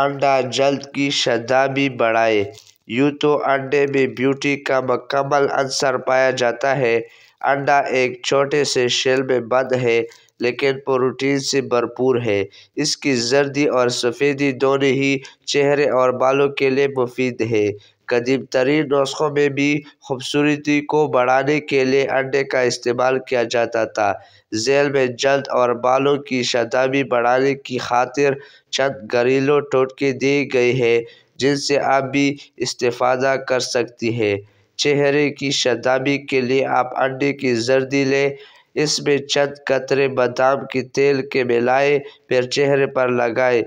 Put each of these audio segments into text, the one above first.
अंडा जल्द की क्षमता भी बढ़ाए यूं तो अंडे में ब्यूटी का मकमल अंसर पाया जाता है अंडा एक छोटे से शेल में बंद है लेकिन प्रोटीन से भरपूर है इसकी जर्दी और सफ़ेदी दोनों ही चेहरे और बालों के लिए मुफीद है कदीम तरीन नुस्ख़ों में भी खूबसूरती को बढ़ाने के लिए अंडे का इस्तेमाल किया जाता था जेल में जल्द और बालों की सतह भी बढ़ाने की खातिर चंद घरेलू टोटके दिए गए हैं जिनसे आप भी इस्तेफादा कर सकती हैं चेहरे की शदाबी के लिए आप अंडे की जर्दी लें इसमें चंद कतरे बादाम के तेल के मिलाए फिर चेहरे पर लगाए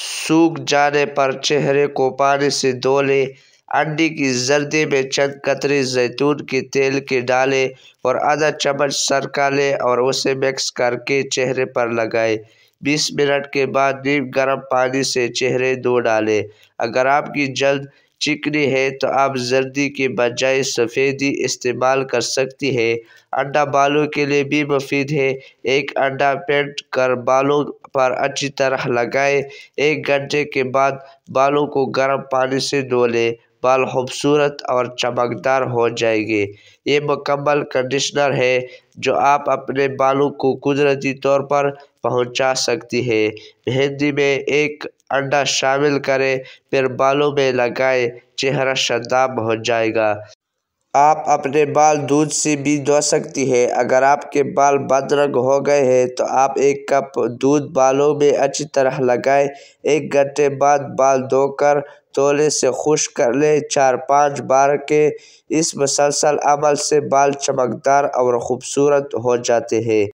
सूख जाने पर चेहरे को पानी से धो लें अंडे की जर्दी में चंद कतरे जैतून के तेल के डालें और आधा चम्मच सरका लें और उसे मिक्स करके चेहरे पर लगाएं बीस मिनट के बाद नीम गर्म पानी से चेहरे धो डालें अगर आपकी जल्द चिकनी है तो आप जर्दी के बजाय सफ़ेदी इस्तेमाल कर सकती है अंडा बालों के लिए भी मुफीद है एक अंडा पेंट कर बालों पर अच्छी तरह लगाएं एक घंटे के बाद बालों को गर्म पानी से धो लें बाल खूबसूरत और चमकदार हो जाएंगे ये मुकम्मल कंडीशनर है जो आप अपने बालों को कुदरती तौर पर पहुंचा सकती है मेहंदी में एक अंडा शामिल करें फिर बालों में लगाएं चेहरा शादाब हो जाएगा आप अपने बाल दूध से भी धो सकती हैं अगर आपके बाल बदरंग हो गए हैं तो आप एक कप दूध बालों में अच्छी तरह लगाएं एक घंटे बाद बाल धोकर तोले से खुश कर लें चार पाँच बार के इस मसलसल अमल से बाल चमकदार और ख़ूबसूरत हो जाते हैं